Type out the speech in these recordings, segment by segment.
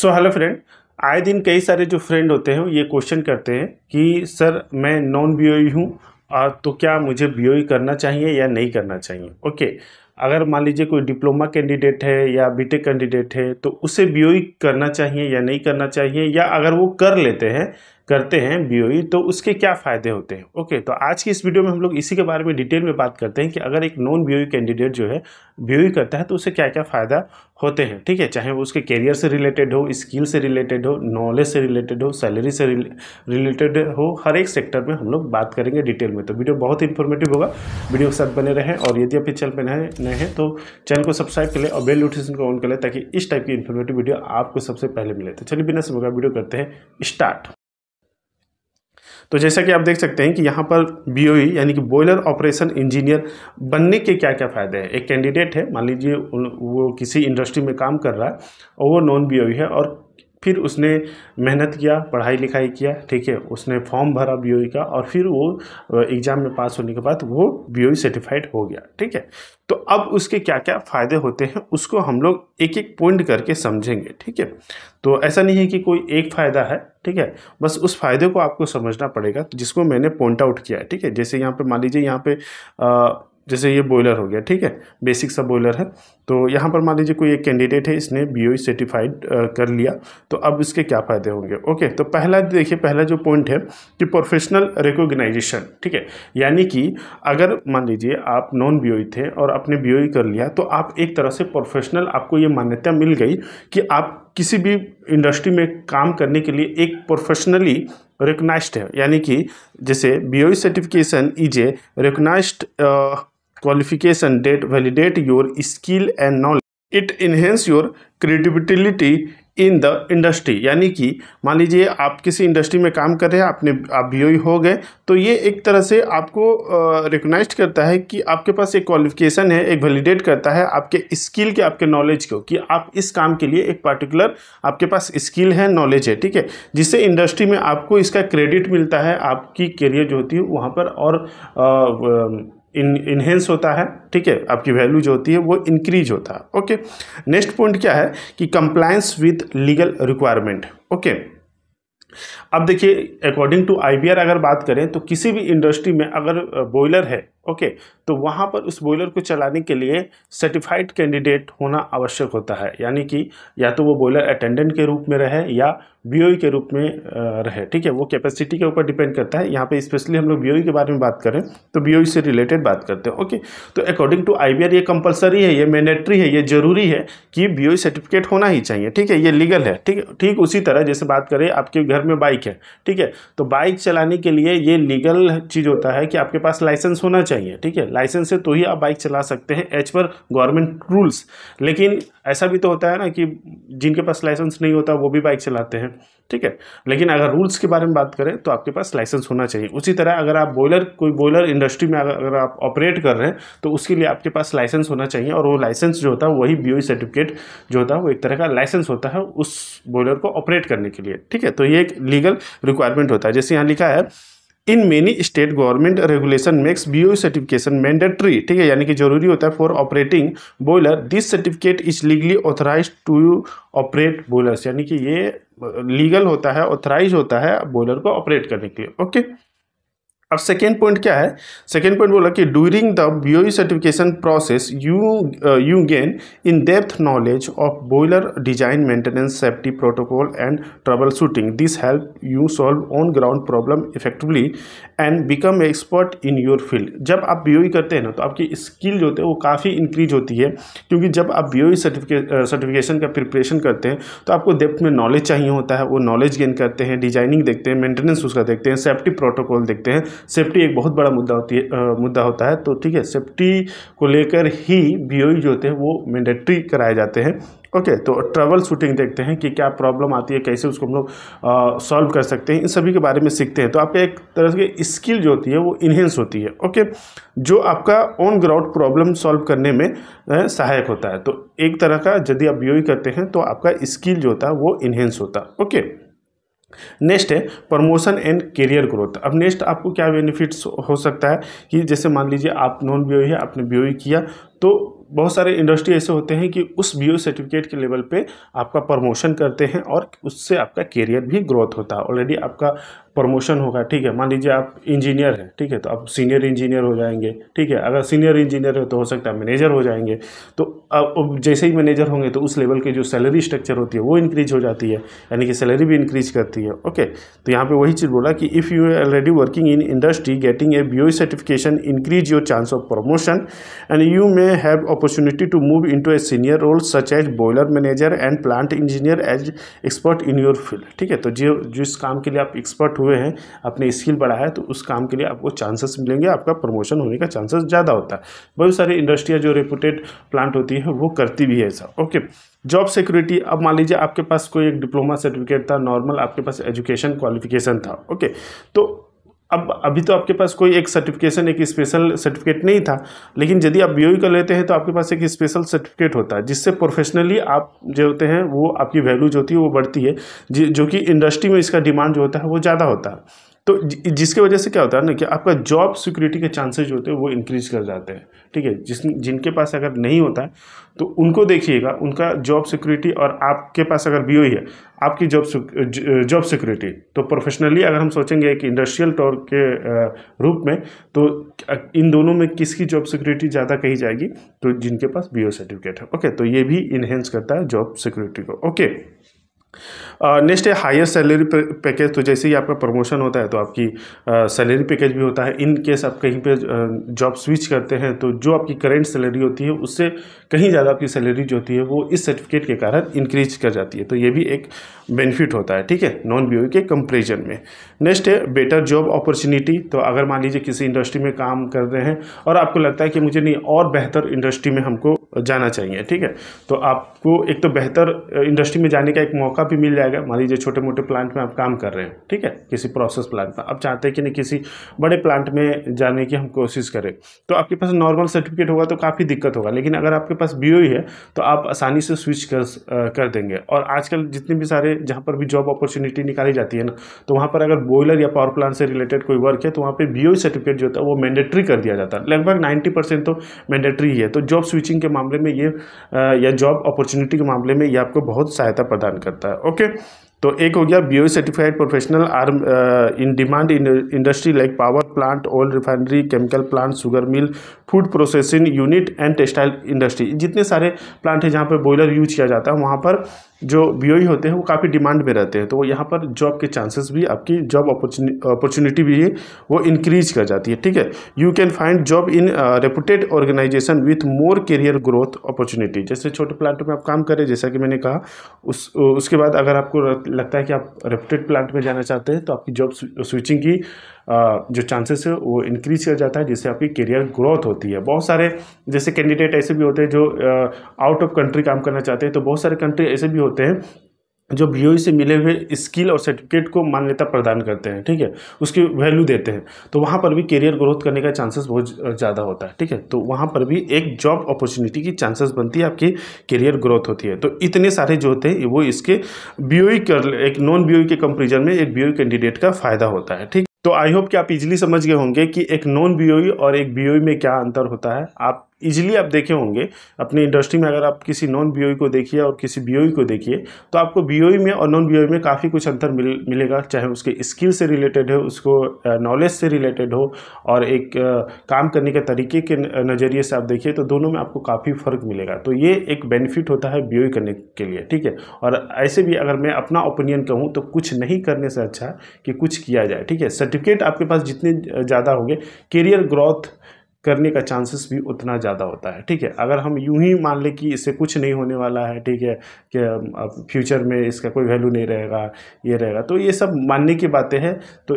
So hello friend आए दिन कई सारे जो फ्रेंड होते हैं ये क्वेश्चन करते हैं कि सर मैं नॉन बी ओ हूँ और तो क्या मुझे बी e करना चाहिए या नहीं करना चाहिए ओके अगर मान लीजिए कोई डिप्लोमा कैंडिडेट है या बीटेक कैंडिडेट है तो उसे बी e करना चाहिए या नहीं करना चाहिए या अगर वो कर लेते हैं करते हैं बी e, तो उसके क्या फ़ायदे होते हैं ओके तो आज की इस वीडियो में हम लोग इसी के बारे में डिटेल में बात करते हैं कि अगर एक नॉन बी कैंडिडेट जो है बी e करता है तो उसे क्या क्या फ़ायदा होते हैं ठीक है चाहे वो उसके कैरियर से रिलेटेड हो स्किल से रिलेटेड हो नॉलेज से रिलेटेड हो सैलरी से रिलेटेड हो हर एक सेक्टर में हम लोग बात करेंगे डिटेल में तो वीडियो बहुत इन्फॉर्मेटिव होगा वीडियो के साथ बने रहें और यदि आप चैनल पर नए नए हैं तो चैनल को सब्सक्राइब कर लें और बेल नोटिफिकेशन को ऑन कर लें ताकि इस टाइप की इन्फॉर्मेटिव वीडियो आपको सबसे पहले मिले तो चलिए बिना समय वीडियो करते हैं स्टार्ट तो जैसा कि आप देख सकते हैं कि यहाँ पर बी e यानी कि बॉयलर ऑपरेशन इंजीनियर बनने के क्या क्या फ़ायदे हैं एक कैंडिडेट है मान लीजिए वो किसी इंडस्ट्री में काम कर रहा है और वो नॉन बी e है और फिर उसने मेहनत किया पढ़ाई लिखाई किया ठीक है उसने फॉर्म भरा बी e का और फिर वो एग्ज़ाम में पास होने के बाद वो बी सर्टिफाइड e हो गया ठीक है तो अब उसके क्या क्या फ़ायदे होते हैं उसको हम लोग एक एक पॉइंट करके समझेंगे ठीक है तो ऐसा नहीं है कि कोई एक फ़ायदा है ठीक है बस उस फ़ायदे को आपको समझना पड़ेगा जिसको मैंने पॉइंट आउट किया है ठीक है जैसे यहाँ पर मान लीजिए यहाँ पे जैसे ये बॉयलर हो गया ठीक है बेसिक सा बॉयलर है तो यहाँ पर मान लीजिए कोई एक कैंडिडेट है इसने बी सर्टिफाइड e कर लिया तो अब इसके क्या फ़ायदे होंगे ओके तो पहला देखिए पहला जो पॉइंट है कि प्रोफेशनल रिकोगनाइजेशन ठीक है यानी कि अगर मान लीजिए आप नॉन बी e थे और आपने बी e कर लिया तो आप एक तरह से प्रोफेशनल आपको ये मान्यता मिल गई कि आप किसी भी इंडस्ट्री में काम करने के लिए एक प्रोफेशनली रिकोगनाइज है यानी कि जैसे B certification is a recognise qualification that validate your skill and knowledge it enhance your credibility in the industry यानी कि मान लीजिए आप किसी इंडस्ट्री में काम कर रहे हैं आपने आप बी e हो गए तो ये एक तरह से आपको रिकग्नाइज करता है कि आपके पास एक क्वालिफिकेशन है एक वैलिडेट करता है आपके स्किल के आपके नॉलेज को कि आप इस काम के लिए एक पार्टिकुलर आपके पास स्किल है नॉलेज है ठीक है जिससे इंडस्ट्री में आपको इसका क्रेडिट मिलता है आपकी करियर जो होती है वहाँ पर और आ, आ, इन इन्हेंस होता है ठीक है आपकी वैल्यू जो होती है वो इंक्रीज होता है ओके नेक्स्ट पॉइंट क्या है कि compliance with legal requirement okay अब देखिए अकॉर्डिंग टू आईबीआर अगर बात करें तो किसी भी इंडस्ट्री में अगर बॉयलर है ओके तो वहाँ पर उस बॉयलर को चलाने के लिए सर्टिफाइड कैंडिडेट होना आवश्यक होता है यानी कि या तो वो बॉयलर अटेंडेंट के रूप में रहे या बी e के रूप में रहे ठीक है वो कैपेसिटी के ऊपर डिपेंड करता है यहाँ पे स्पेशली हम लोग बी e के बारे में बात करें तो बी e से रिलेटेड बात करते हैं ओके तो अकॉर्डिंग टू आई ये कंपलसरी है ये मैंडेटरी है ये जरूरी है कि बी सर्टिफिकेट होना ही चाहिए ठीक है ये लीगल है ठीक ठीक उसी तरह जैसे बात करें आपके घर में बाइक है ठीक है तो बाइक चलाने के लिए ये लीगल चीज़ होता है कि आपके पास लाइसेंस होना चाहिए चाहिए ठीक है लाइसेंस से तो ही आप बाइक चला सकते हैं एच पर गवर्नमेंट रूल्स लेकिन ऐसा भी तो होता है ना कि जिनके पास लाइसेंस नहीं होता वो भी बाइक चलाते हैं ठीक है लेकिन अगर रूल्स के बारे में बात करें तो आपके पास लाइसेंस होना चाहिए उसी तरह अगर आप बॉयलर कोई बॉयलर इंडस्ट्री में अगर आप ऑपरेट कर रहे हैं तो उसके लिए आपके पास लाइसेंस होना चाहिए और वो लाइसेंस जो होता है वही बी सर्टिफिकेट e जो होता है वो एक तरह का लाइसेंस होता है उस बॉयलर को ऑपरेट करने के लिए ठीक है तो ये एक लीगल रिक्वायरमेंट होता है जैसे यहाँ लिखा है in many state government regulation makes B O certification mandatory ठीक है यानी कि जरूरी होता है for operating boiler this certificate is legally authorise to operate boilers यानी कि ये लीगल होता है ऑथराइज होता है बॉयलर को ऑपरेट करने के लिए ओके okay? अब सेकेंड पॉइंट क्या है सेकेंड पॉइंट बोला कि during the BOE certification process you you gain in depth knowledge of boiler design maintenance safety protocol and troubleshooting this help you solve on ground problem effectively and become expert in your field जब आप B e करते हैं ना तो आपकी skill जो होती है वो काफ़ी इंक्रीज होती है क्योंकि जब आप बी सर्टिफिकेट सर्टिफिकेशन का प्रिपरेशन करते हैं तो आपको डेप्थ में नॉलेज चाहिए होता है वो नॉलेज गेन करते हैं डिजाइनिंग देखते हैं मेंटेनेंस उसका देखते हैं सेफ्टी प्रोटोकॉल देखते हैं सेफ्टी एक बहुत बड़ा मुद्दा होती है मुद्दा होता है तो ठीक है सेफ्टी को लेकर ही बी e जो होते हैं वो मैंडेट्री कराए जाते हैं ओके okay, तो ट्रेवल शूटिंग देखते हैं कि क्या प्रॉब्लम आती है कैसे उसको हम लोग सॉल्व कर सकते हैं इन सभी के बारे में सीखते हैं तो आपका एक तरह से स्किल जो होती है वो इन्हेंस होती है ओके okay? जो आपका ऑन ग्राउंड प्रॉब्लम सॉल्व करने में सहायक होता है तो एक तरह का यदि आप यू करते हैं तो आपका स्किल जो होता है वो इन्हेंस होता है ओके okay? नेक्स्ट है प्रमोशन एंड करियर ग्रोथ अब नेक्स्ट आपको क्या बेनिफिट्स हो सकता है कि जैसे मान लीजिए आप नॉन बी e है आपने बी e किया तो बहुत सारे इंडस्ट्री ऐसे होते हैं कि उस बी सर्टिफिकेट के लेवल पे आपका प्रमोशन करते हैं और उससे आपका कैरियर भी ग्रोथ होता है ऑलरेडी आपका प्रमोशन होगा ठीक है मान लीजिए आप इंजीनियर हैं ठीक है तो आप सीनियर इंजीनियर हो जाएंगे ठीक है अगर सीनियर इंजीनियर है तो हो सकता है मैनेजर हो जाएंगे तो अब जैसे ही मैनेजर होंगे तो उस लेवल के जो सैलरी स्ट्रक्चर होती है वो इंक्रीज हो जाती है यानी कि सैलरी भी इंक्रीज करती है ओके तो यहाँ पर वही चीज़ बोला कि if you are already working in industry getting a B certification increase your chance of promotion and you may have opportunity to move into a senior role such as boiler manager and plant engineer as expert in your field ठीक है तो जो जिस काम के लिए आप expert expert हुए हैं अपने स्किल बढ़ाया है तो उस काम के लिए आपको चांसेस मिलेंगे आपका प्रमोशन होने का चांसेस ज़्यादा होता है बहुत सारी इंडस्ट्रियाँ जो रेपुटेड प्लांट होती है वो करती भी है ऐसा ओके जॉब सिक्योरिटी अब मान लीजिए आपके पास कोई एक डिप्लोमा सर्टिफिकेट था नॉर्मल आपके पास एजुकेशन क्वालिफिकेशन था ओके तो अब अभी तो आपके पास कोई एक सर्टिफिकेशन एक स्पेशल सर्टिफिकेट नहीं था लेकिन यदि आप बी e कर लेते हैं तो आपके पास एक स्पेशल सर्टिफिकेट होता है जिससे प्रोफेशनली आप जो होते हैं वो आपकी वैल्यू जो होती है वो बढ़ती है जो कि इंडस्ट्री में इसका डिमांड जो होता है वो ज़्यादा होता है तो जिसके वजह से क्या होता है ना कि आपका जॉब सिक्योरिटी के चांसेज होते हैं वो इंक्रीज कर जाते हैं ठीक है जिस जिनके पास अगर नहीं होता है तो उनको देखिएगा उनका जॉब सिक्योरिटी और आपके पास अगर बी है आपकी जॉब जॉब सिक्योरिटी तो प्रोफेशनली अगर हम सोचेंगे कि इंडस्ट्रियल टॉर के रूप में तो इन दोनों में किसकी जॉब सिक्योरिटी ज़्यादा कही जाएगी तो जिनके पास बी सर्टिफिकेट है ओके तो ये भी इन्हेंस करता है जॉब सिक्योरिटी को ओके नेक्स्ट है हायर सैलरी पैकेज तो जैसे ही आपका प्रमोशन होता है तो आपकी सैलरी पैकेज भी होता है इन केस आप कहीं पे जॉब स्विच करते हैं तो जो आपकी करेंट सैलरी होती है उससे कहीं ज़्यादा आपकी सैलरी जो होती है वो इस सर्टिफिकेट के कारण इंक्रीज कर जाती है तो ये भी एक बेनिफिट होता है ठीक है नॉन बी e के कंपेरिजन में नेक्स्ट है बेटर जॉब अपॉर्चुनिटी तो अगर मान लीजिए किसी इंडस्ट्री में काम कर रहे हैं और आपको लगता है कि मुझे नहीं और बेहतर इंडस्ट्री में हमको जाना चाहिए ठीक है तो आपको एक तो बेहतर इंडस्ट्री में जाने का एक मौका भी मिल जाएगा मान लीजिए छोटे मोटे प्लांट में आप काम कर रहे हैं ठीक है किसी प्रोसेस प्लांट में आप चाहते हैं कि नहीं किसी बड़े प्लांट में जाने की हम कोशिश करें तो आपके पास नॉर्मल सर्टिफिकेट होगा तो काफ़ी दिक्कत होगा लेकिन अगर आपके पास बी e है तो आप आसानी से स्विच कर कर देंगे और आजकल जितने भी सारे जहाँ पर भी जॉब अपॉर्चुनिटी निकाली जाती है ना तो वहाँ पर अगर बॉयलर या पावर प्लांट से रिलेटेड कोई वर्क है तो वहाँ पर बी सर्टिफिकेट जो होता है वो मैंडेट्री कर दिया जाता है लगभग नाइन्टी तो मैंडेटरी है तो जॉब स्विचिंग के मामले में ये या जॉब अपॉर्चुनिटी के मामले में ये आपको बहुत सहायता प्रदान करता है ओके तो एक हो गया B certified professional are in demand in industry like power plant oil refinery chemical plant sugar mill food processing unit and textile industry जितने सारे प्लांट हैं जहाँ पर बॉयलर यूज किया जाता है वहाँ पर जो बी e होते हैं वो काफ़ी डिमांड में रहते हैं तो वो यहाँ पर जॉब के चांसेस भी आपकी जॉब अपॉर्चुनिटी भी है वो इंक्रीज कर जाती है ठीक है you can find job in reputed organisation with more career growth opportunity जैसे छोटे प्लांट में आप काम करें जैसा कि मैंने कहा उस उसके बाद अगर आपको लगता है कि आप रेपुटेड प्लांट में जाना चाहते हैं तो आपकी जॉब स्विचिंग की जो चांसेस है वो इंक्रीज किया जाता है जिससे आपकी करियर ग्रोथ होती है बहुत सारे जैसे कैंडिडेट ऐसे भी होते हैं जो आउट ऑफ कंट्री काम करना चाहते हैं तो बहुत सारे कंट्री ऐसे भी होते हैं जो बी e से मिले हुए स्किल और सर्टिफिकेट को मान्यता प्रदान करते हैं ठीक है उसकी वैल्यू देते हैं तो वहाँ पर भी करियर ग्रोथ करने का चांसेस बहुत ज़्यादा होता है ठीक है तो वहाँ पर भी एक जॉब अपॉर्चुनिटी की चांसेस बनती है आपकी करियर ग्रोथ होती है तो इतने सारे जो होते हैं वो इसके बी e कर एक नॉन बी e के कंपेरिजन में एक बी कैंडिडेट का फ़ायदा होता है ठीक तो आई होप कि आप इजीली समझ गए होंगे कि एक नॉन बीओई e और एक बीओई e में क्या अंतर होता है आप इजीली आप देखे होंगे अपनी इंडस्ट्री में अगर आप किसी नॉन बी e को देखिए और किसी बी e को देखिए तो आपको बी e में और नॉन बी में काफ़ी कुछ अंतर मिल मिलेगा चाहे उसके स्किल से रिलेटेड हो उसको नॉलेज से रिलेटेड हो और एक काम करने के तरीके के नज़रिए से आप देखिए तो दोनों में आपको काफ़ी फ़र्क मिलेगा तो ये एक बेनिफिट होता है बी करने के लिए ठीक है और ऐसे भी अगर मैं अपना ओपिनियन कहूँ तो कुछ नहीं करने से अच्छा कि कुछ किया जाए ठीक है सर्टिफिकेट आपके पास जितने ज़्यादा होंगे करियर ग्रोथ करने का चांसेस भी उतना ज़्यादा होता है ठीक है अगर हम यूं ही मान लें कि इससे कुछ नहीं होने वाला है ठीक है कि अब फ्यूचर में इसका कोई वैल्यू नहीं रहेगा ये रहेगा तो ये सब मानने की बातें हैं तो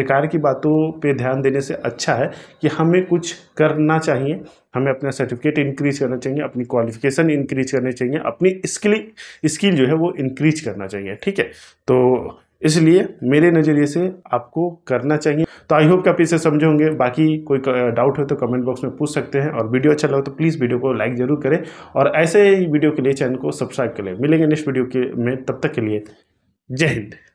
बेकार की बातों पे ध्यान देने से अच्छा है कि हमें कुछ करना चाहिए हमें अपना सर्टिफिकेट इंक्रीज करना चाहिए अपनी क्वालिफिकेशन इंक्रीज करनी चाहिए अपनी स्किल स्किल जो है वो इंक्रीज करना चाहिए ठीक है तो इसलिए मेरे नज़रिए से आपको करना चाहिए तो आई होप कि आप इसे समझे होंगे बाकी कोई डाउट हो तो कमेंट बॉक्स में पूछ सकते हैं और वीडियो अच्छा लगा तो प्लीज़ वीडियो को लाइक ज़रूर करें और ऐसे ही वीडियो के लिए चैनल को सब्सक्राइब करें मिलेंगे नेक्स्ट वीडियो के में तब तक के लिए जय हिंद